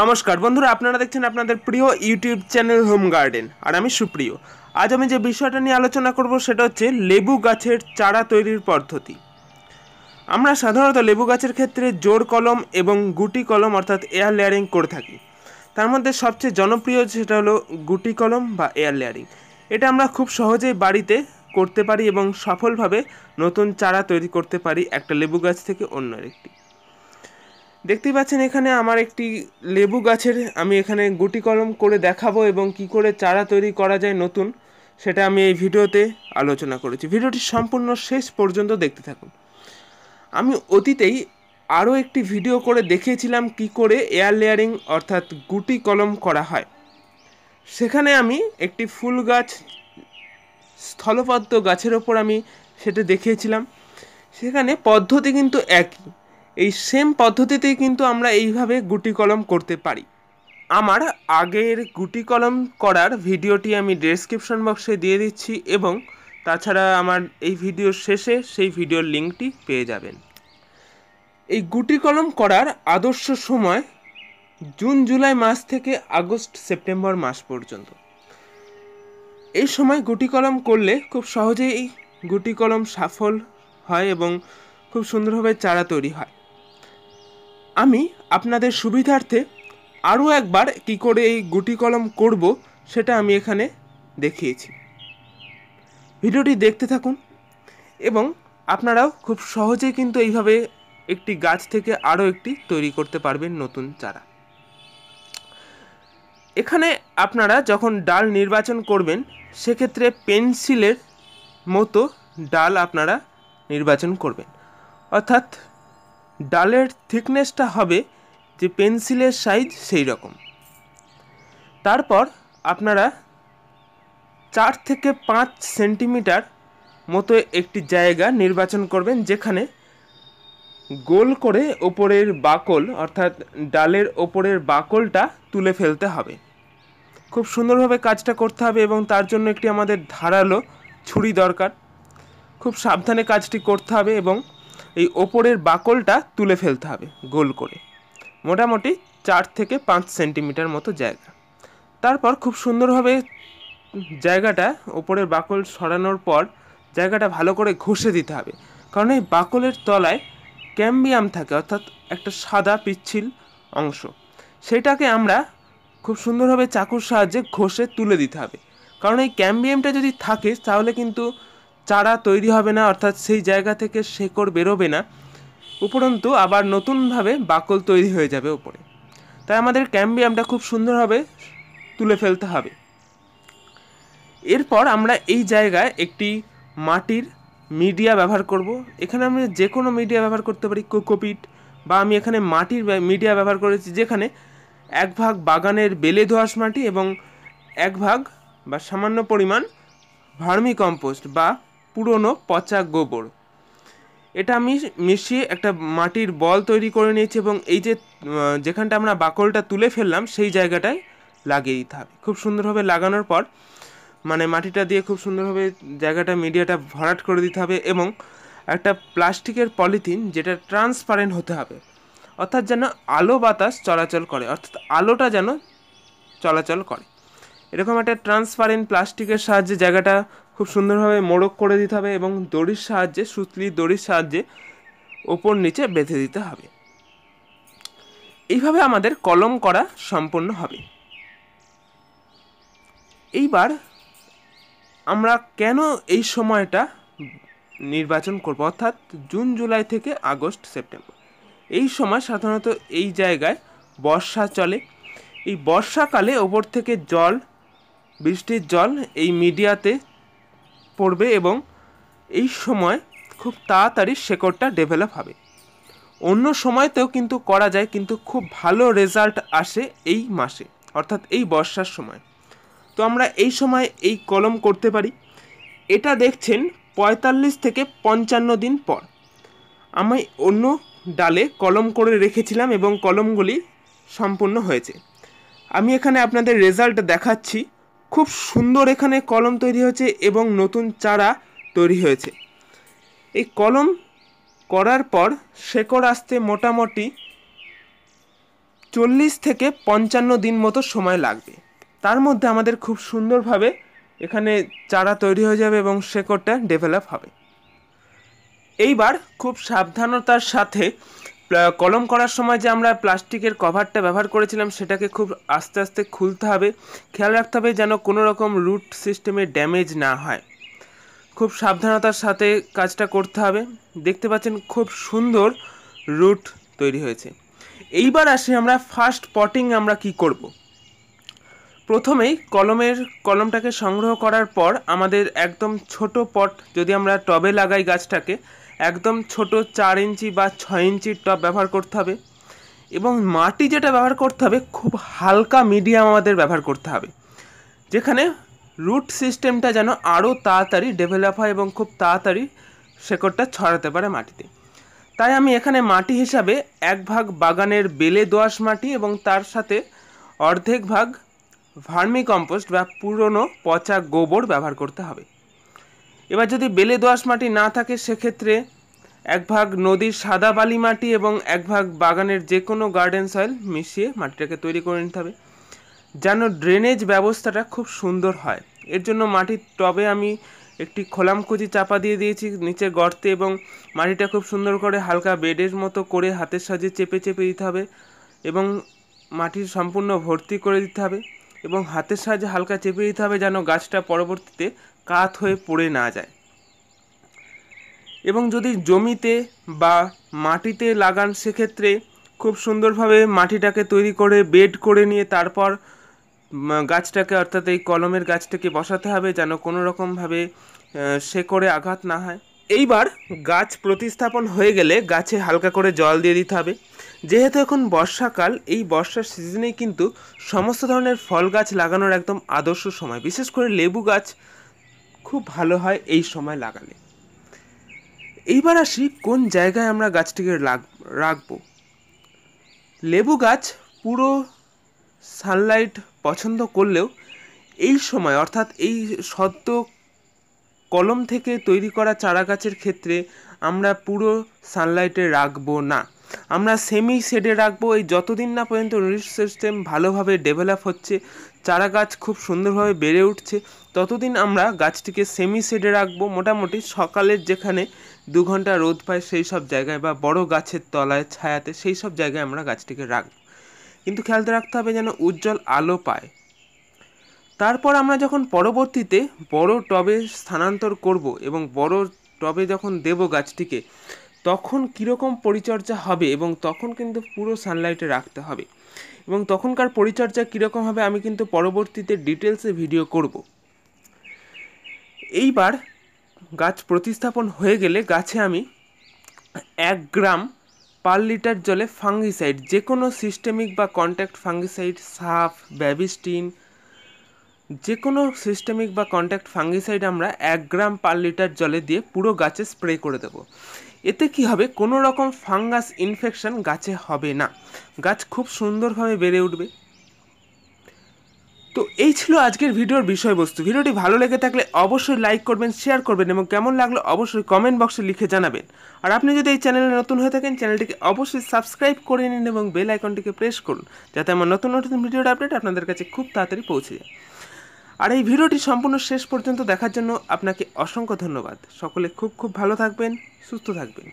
নমস্কার বন্ধুরা আপনারা দেখছেন আপনাদের প্রিয় ইউটিউব চ্যানেল হোম গার্ডেন আর আমি সুপ্রিয় আজ আমি যে বিষয়টা নিয়ে আলোচনা করব সেটা হচ্ছে লেবু গাছের চারা তৈরির পদ্ধতি আমরা সাধারণত লেবু গাছের ক্ষেত্রে জোর কলম এবং গুটি কলম অর্থাৎ এয়ার লেয়ারিং করে থাকি তার মধ্যে সবচেয়ে জনপ্রিয় সেটা হলো গুটি কলম বা এয়ার লেয়ারিং এটা আমরা খুব সহজেই বাড়িতে করতে পারি এবং সফলভাবে নতুন চারা তৈরি করতে পারি একটা লেবু গাছ থেকে অন্য একটি দেখতেই পাচ্ছেন এখানে আমার একটি লেবু গাছের আমি এখানে গুটি কলম করে দেখাবো এবং কি করে চারা তৈরি করা যায় নতুন সেটা আমি এই ভিডিওতে আলোচনা করেছি ভিডিওটি সম্পূর্ণ শেষ পর্যন্ত দেখতে থাকুন আমি অতীতেই আরও একটি ভিডিও করে দেখিয়েছিলাম কি করে এয়ার লেয়ারিং অর্থাৎ গুটি কলম করা হয় সেখানে আমি একটি ফুল গাছ স্থলপদ্ম গাছের ওপর আমি সেটা দেখিয়েছিলাম সেখানে পদ্ধতি কিন্তু একই এই সেম পদ্ধতিতে কিন্তু আমরা এইভাবে গুটি কলম করতে পারি আমার আগের গুটি কলম করার ভিডিওটি আমি ডেসক্রিপশন বক্সে দিয়ে দিচ্ছি এবং তাছাড়া আমার এই ভিডিওর শেষে সেই ভিডিওর লিঙ্কটি পেয়ে যাবেন এই গুটি কলম করার আদর্শ সময় জুন জুলাই মাস থেকে আগস্ট সেপ্টেম্বর মাস পর্যন্ত এই সময় গুটি কলম করলে খুব সহজেই গুটি কলম সাফল হয় এবং খুব সুন্দরভাবে চারা তৈরি হয় আমি আপনাদের সুবিধার্থে আরও একবার কি করে এই গুটি কলম করব সেটা আমি এখানে দেখিয়েছি ভিডিওটি দেখতে থাকুন এবং আপনারাও খুব সহজে কিন্তু এইভাবে একটি গাছ থেকে আরও একটি তৈরি করতে পারবেন নতুন চারা এখানে আপনারা যখন ডাল নির্বাচন করবেন সেক্ষেত্রে পেন্সিলের মতো ডাল আপনারা নির্বাচন করবেন অর্থাৎ ডালের থিকনেসটা হবে যে পেন্সিলের সাইজ সেই রকম তারপর আপনারা চার থেকে পাঁচ সেন্টিমিটার মতো একটি জায়গা নির্বাচন করবেন যেখানে গোল করে ওপরের বাকল অর্থাৎ ডালের ওপরের বাকলটা তুলে ফেলতে হবে খুব সুন্দরভাবে কাজটা করতে হবে এবং তার জন্য একটি আমাদের ধারালো ছুরি দরকার খুব সাবধানে কাজটি করতে হবে এবং এই ওপরের বাকলটা তুলে ফেলতে হবে গোল করে মোটামুটি চার থেকে পাঁচ সেন্টিমিটার মতো জায়গা তারপর খুব সুন্দরভাবে জায়গাটা ওপরের বাকল সরানোর পর জায়গাটা ভালো করে ঘষে দিতে হবে কারণ এই বাকলের তলায় ক্যাম্বিয়াম থাকে অর্থাৎ একটা সাদা পিচ্ছিল অংশ সেটাকে আমরা খুব সুন্দরভাবে চাকুর সাহায্যে ঘষে তুলে দিতে হবে কারণ এই ক্যাম্বিয়ামটা যদি থাকে তাহলে কিন্তু চারা তৈরি হবে না অর্থাৎ সেই জায়গা থেকে শেকড় বেরোবে না উপরন্তু আবার নতুনভাবে বাকল তৈরি হয়ে যাবে ওপরে তাই আমাদের ক্যাম্বিয়ামটা খুব সুন্দরভাবে তুলে ফেলতে হবে এরপর আমরা এই জায়গায় একটি মাটির মিডিয়া ব্যবহার করব এখানে আমি যে কোনো মিডিয়া ব্যবহার করতে পারি কোকোপিট বা আমি এখানে মাটির মিডিয়া ব্যবহার করেছি যেখানে এক ভাগ বাগানের বেলে দোআঁশ মাটি এবং এক ভাগ বা সামান্য পরিমাণ ভার্মি কম্পোস্ট বা পুরনো পচা গোবর এটা আমি মিশিয়ে একটা মাটির বল তৈরি করে নিয়েছি এবং এই যে যেখানটা আমরা বাকলটা তুলে ফেললাম সেই জায়গাটায় লাগিয়ে দিতে হবে খুব সুন্দরভাবে লাগানোর পর মানে মাটিটা দিয়ে খুব সুন্দরভাবে জায়গাটা মিডিয়াটা ভরাট করে দিতে হবে এবং একটা প্লাস্টিকের পলিথিন যেটা ট্রান্সপারেন্ট হতে হবে অর্থাৎ যেন আলো বাতাস চলাচল করে অর্থাৎ আলোটা যেন চলাচল করে এরকম একটা ট্রান্সপারেন্ট প্লাস্টিকের সাহায্যে জায়গাটা খুব সুন্দরভাবে মোড়ক করে দিতে হবে এবং দড়ির সাহায্যে সুতলি দড়ির সাহায্যে ওপর নিচে বেঁধে দিতে হবে এইভাবে আমাদের কলম করা সম্পন্ন হবে এইবার আমরা কেন এই সময়টা নির্বাচন করব অর্থাৎ জুন জুলাই থেকে আগস্ট সেপ্টেম্বর এই সময় সাধারণত এই জায়গায় বর্ষা চলে এই বর্ষাকালে ওপর থেকে জল বৃষ্টির জল এই মিডিয়াতে পড়বে এবং এই সময় খুব তাড়াতাড়ি শেকড়টা ডেভেলপ হবে অন্য সময়তেও কিন্তু করা যায় কিন্তু খুব ভালো রেজাল্ট আসে এই মাসে অর্থাৎ এই বর্ষার সময় তো আমরা এই সময় এই কলম করতে পারি এটা দেখছেন পঁয়তাল্লিশ থেকে পঞ্চান্ন দিন পর আমি অন্য ডালে কলম করে রেখেছিলাম এবং কলমগুলি সম্পূর্ণ হয়েছে আমি এখানে আপনাদের রেজাল্ট দেখাচ্ছি খুব সুন্দর এখানে কলম তৈরি হয়েছে এবং নতুন চারা তৈরি হয়েছে এই কলম করার পর শেকড় আসতে মোটামুটি চল্লিশ থেকে পঞ্চান্ন দিন মতো সময় লাগবে তার মধ্যে আমাদের খুব সুন্দরভাবে এখানে চারা তৈরি হয়ে যাবে এবং শেকড়টা ডেভেলপ হবে এইবার খুব সাবধানতার সাথে কলম করার সময় যে আমরা প্লাস্টিকের কভারটা ব্যবহার করেছিলাম সেটাকে খুব আস্তে আস্তে খুলতে হবে খেয়াল রাখতে হবে যেন কোনো রকম রুট সিস্টেমে ড্যামেজ না হয় খুব সাবধানতার সাথে কাজটা করতে হবে দেখতে পাচ্ছেন খুব সুন্দর রুট তৈরি হয়েছে এইবার আসি আমরা ফার্স্ট পটিং আমরা কি করবো প্রথমেই কলমের কলমটাকে সংগ্রহ করার পর আমাদের একদম ছোট পট যদি আমরা টবে লাগাই গাছটাকে একদম ছোট চার ইঞ্চি বা ছয় ইঞ্চির টব ব্যবহার করতে হবে এবং মাটি যেটা ব্যবহার করতে হবে খুব হালকা মিডিয়াম আমাদের ব্যবহার করতে হবে যেখানে রুট সিস্টেমটা যেন আরও তাড়াতাড়ি ডেভেলপ হয় এবং খুব তাড়াতাড়ি শেকড়টা ছড়াতে পারে মাটিতে তাই আমি এখানে মাটি হিসাবে এক ভাগ বাগানের বেলে দোয়াশ মাটি এবং তার সাথে অর্ধেক ভাগ ভার্মি কম্পোস্ট বা পুরনো পচা গোবর ব্যবহার করতে হবে এবার যদি বেলে দোয়াশ মাটি না থাকে সেক্ষেত্রে এক ভাগ নদীর সাদা বালি মাটি এবং এক ভাগ বাগানের যে কোনো গার্ডেন সয়েল মিশিয়ে মাটিটাকে তৈরি করে নিতে হবে যেন ড্রেনেজ ব্যবস্থাটা খুব সুন্দর হয় এর জন্য মাটির টবে আমি একটি খোলামকুচি চাপা দিয়ে দিয়েছি নিচে গর্তে এবং মাটিটা খুব সুন্দর করে হালকা বেডের মতো করে হাতের সাহায্যে চেপে চেপে দিতে হবে এবং মাটির সম্পূর্ণ ভর্তি করে দিতে হবে এবং হাতের সাহায্যে হালকা চেপে দিতে হবে যেন গাছটা পরবর্তীতে কাত হয়ে পড়ে না যায় এবং যদি জমিতে বা মাটিতে লাগান সেক্ষেত্রে খুব সুন্দরভাবে মাটিটাকে তৈরি করে বেড করে নিয়ে তারপর গাছটাকে অর্থাৎ এই কলমের গাছটাকে বসাতে হবে যেন কোনো রকমভাবে সে করে আঘাত না হয় এইবার গাছ প্রতিস্থাপন হয়ে গেলে গাছে হালকা করে জল দিয়ে দিতে হবে যেহেতু এখন বর্ষাকাল এই বর্ষার সিজনেই কিন্তু সমস্ত ধরনের ফল গাছ লাগানোর একদম আদর্শ সময় বিশেষ করে লেবু গাছ খুব ভালো হয় এই সময় লাগালে এইবার আসি কোন জায়গায় আমরা গাছটিকে রাখব লেবু গাছ পুরো সানলাইট পছন্দ করলেও এই সময় অর্থাৎ এই সদ্য কলম থেকে তৈরি করা চারা গাছের ক্ষেত্রে আমরা পুরো সানলাইটে রাখবো না আমরা সেমি শেডে রাখবো এই যতদিন না পর্যন্ত রিস সিস্টেম ভালোভাবে ডেভেলপ হচ্ছে চারা গাছ খুব সুন্দরভাবে বেড়ে উঠছে ততদিন আমরা গাছটিকে সেমি শেডে রাখবো মোটামুটি সকালের যেখানে দু ঘন্টা রোদ পায় সেই সব জায়গায় বা বড় গাছের তলায় ছায়াতে সেই সব জায়গায় আমরা গাছটিকে রাখবো কিন্তু খেয়াল রাখতে হবে যেন উজ্জ্বল আলো পায় তারপর আমরা যখন পরবর্তীতে বড় টবে স্থানান্তর করব এবং বড় টবে যখন দেব গাছটিকে তখন কীরকম পরিচর্যা হবে এবং তখন কিন্তু পুরো সানলাইটে রাখতে হবে এবং তখনকার পরিচর্যা কীরকম হবে আমি কিন্তু পরবর্তীতে ডিটেলসে ভিডিও করব এইবার গাছ প্রতিস্থাপন হয়ে গেলে গাছে আমি এক গ্রাম পার লিটার জলে ফাঙ্গিসাইড যে কোনো সিস্টেমিক বা কন্ট্যাক্ট ফাঙ্গিসাইড সাফ ব্যাবিস্টিন যে কোনো সিস্টেমিক বা কন্ট্যাক্ট ফাঙ্গিসাইড আমরা এক গ্রাম পার লিটার জলে দিয়ে পুরো গাছে স্প্রে করে দেবো এতে কি হবে কোনো রকম ফাঙ্গাস ইনফেকশন গাছে হবে না গাছ খুব সুন্দরভাবে বেড়ে উঠবে তো এই ছিল আজকের ভিডিওর বিষয়বস্তু ভিডিওটি ভালো লেগে থাকলে অবশ্যই লাইক করবেন শেয়ার করবেন এবং কেমন লাগলো অবশ্যই কমেন্ট বক্সে লিখে জানাবেন আর আপনি যদি এই চ্যানেলে নতুন হয়ে থাকেন চ্যানেলটিকে অবশ্যই সাবস্ক্রাইব করে নিন এবং বেল আইকনটিকে প্রেস করুন যাতে আমার নতুন নতুন ভিডিওর আপডেট আপনাদের কাছে খুব তাড়াতাড়ি পৌঁছে যায় আর এই ভিডিওটি সম্পূর্ণ শেষ পর্যন্ত দেখার জন্য আপনাকে অসংখ্য ধন্যবাদ সকলে খুব খুব ভালো থাকবেন সুস্থ থাকবেন